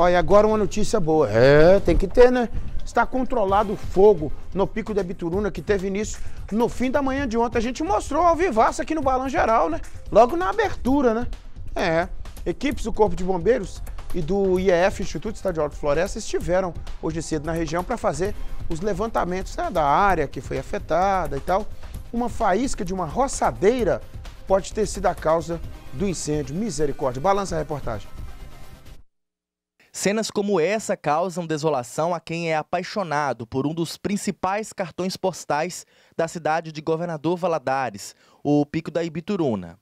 Olha, agora uma notícia boa. É, tem que ter, né? Está controlado o fogo no pico da Bituruna, que teve início no fim da manhã de ontem. A gente mostrou ao vivaço aqui no Balão Geral, né? Logo na abertura, né? É. Equipes do Corpo de Bombeiros e do IEF, Instituto Estadual de Floresta, estiveram hoje cedo na região para fazer os levantamentos né, da área que foi afetada e tal. Uma faísca de uma roçadeira pode ter sido a causa do incêndio. Misericórdia. Balança a reportagem. Cenas como essa causam desolação a quem é apaixonado por um dos principais cartões postais da cidade de Governador Valadares, o Pico da Ibituruna.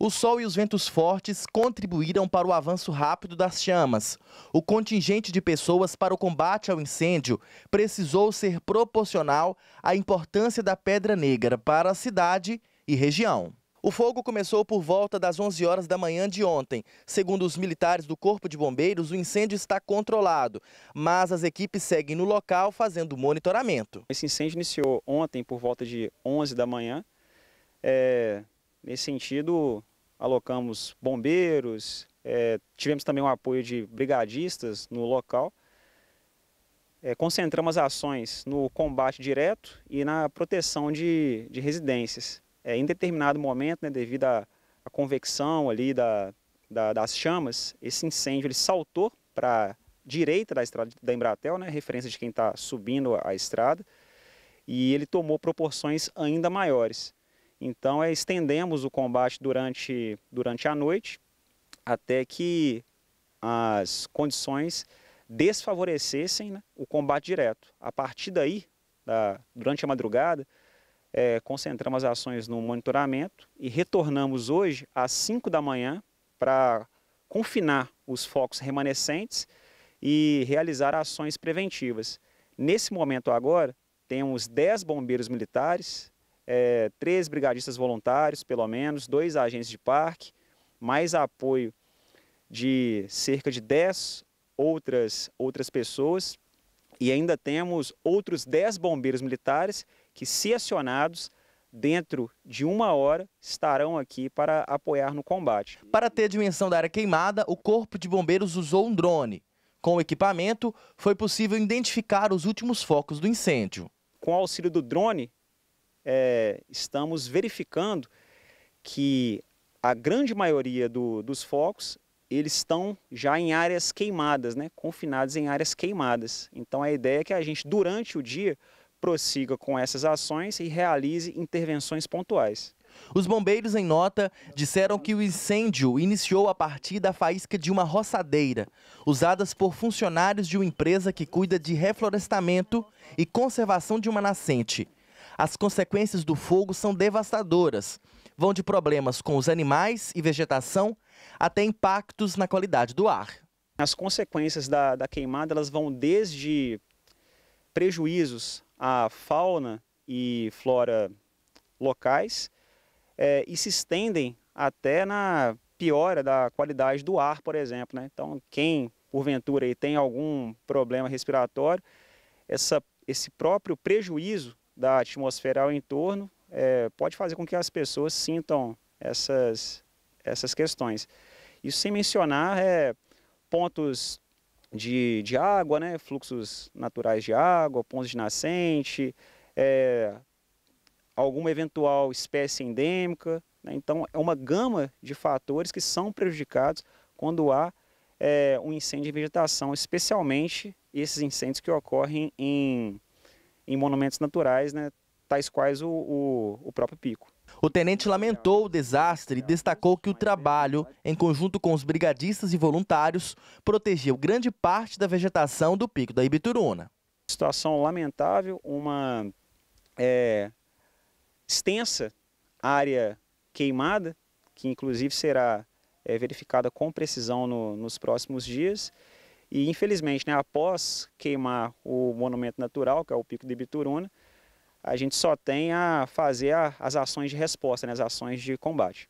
O sol e os ventos fortes contribuíram para o avanço rápido das chamas. O contingente de pessoas para o combate ao incêndio precisou ser proporcional à importância da Pedra Negra para a cidade e região. O fogo começou por volta das 11 horas da manhã de ontem. Segundo os militares do Corpo de Bombeiros, o incêndio está controlado, mas as equipes seguem no local fazendo monitoramento. Esse incêndio iniciou ontem por volta de 11 da manhã. É, nesse sentido, alocamos bombeiros, é, tivemos também o apoio de brigadistas no local. É, concentramos ações no combate direto e na proteção de, de residências é, em determinado momento, né, devido à, convecção ali da, da, das chamas, esse incêndio ele saltou para direita da estrada da Embratel, né, referência de quem está subindo a estrada, e ele tomou proporções ainda maiores. Então, é, estendemos o combate durante, durante a noite, até que as condições desfavorecessem né, o combate direto. A partir daí, da, durante a madrugada, é, concentramos as ações no monitoramento e retornamos hoje às 5 da manhã para confinar os focos remanescentes e realizar ações preventivas. Nesse momento agora, temos 10 bombeiros militares, é, três brigadistas voluntários, pelo menos, dois agentes de parque, mais apoio de cerca de 10 outras, outras pessoas. E ainda temos outros 10 bombeiros militares que, se acionados, dentro de uma hora estarão aqui para apoiar no combate. Para ter a dimensão da área queimada, o Corpo de Bombeiros usou um drone. Com o equipamento, foi possível identificar os últimos focos do incêndio. Com o auxílio do drone, é, estamos verificando que a grande maioria do, dos focos eles estão já em áreas queimadas, né? confinados em áreas queimadas. Então a ideia é que a gente, durante o dia, prossiga com essas ações e realize intervenções pontuais. Os bombeiros, em nota, disseram que o incêndio iniciou a partir da faísca de uma roçadeira, usadas por funcionários de uma empresa que cuida de reflorestamento e conservação de uma nascente. As consequências do fogo são devastadoras. Vão de problemas com os animais e vegetação até impactos na qualidade do ar. As consequências da, da queimada elas vão desde prejuízos a fauna e flora locais é, e se estendem até na piora da qualidade do ar, por exemplo. Né? Então, quem porventura tem algum problema respiratório, essa, esse próprio prejuízo da atmosfera ao entorno é, pode fazer com que as pessoas sintam essas, essas questões. Isso sem mencionar é, pontos de, de água, né? fluxos naturais de água, pontos de nascente, é, alguma eventual espécie endêmica. Né? Então, é uma gama de fatores que são prejudicados quando há é, um incêndio de vegetação, especialmente esses incêndios que ocorrem em, em monumentos naturais, né? tais quais o, o, o próprio pico. O tenente lamentou o desastre e destacou que o trabalho, em conjunto com os brigadistas e voluntários, protegeu grande parte da vegetação do pico da Ibituruna. Situação lamentável, uma é, extensa área queimada, que inclusive será é, verificada com precisão no, nos próximos dias. E infelizmente, né, após queimar o monumento natural, que é o Pico de Ibituruna a gente só tem a fazer a, as ações de resposta, né, as ações de combate.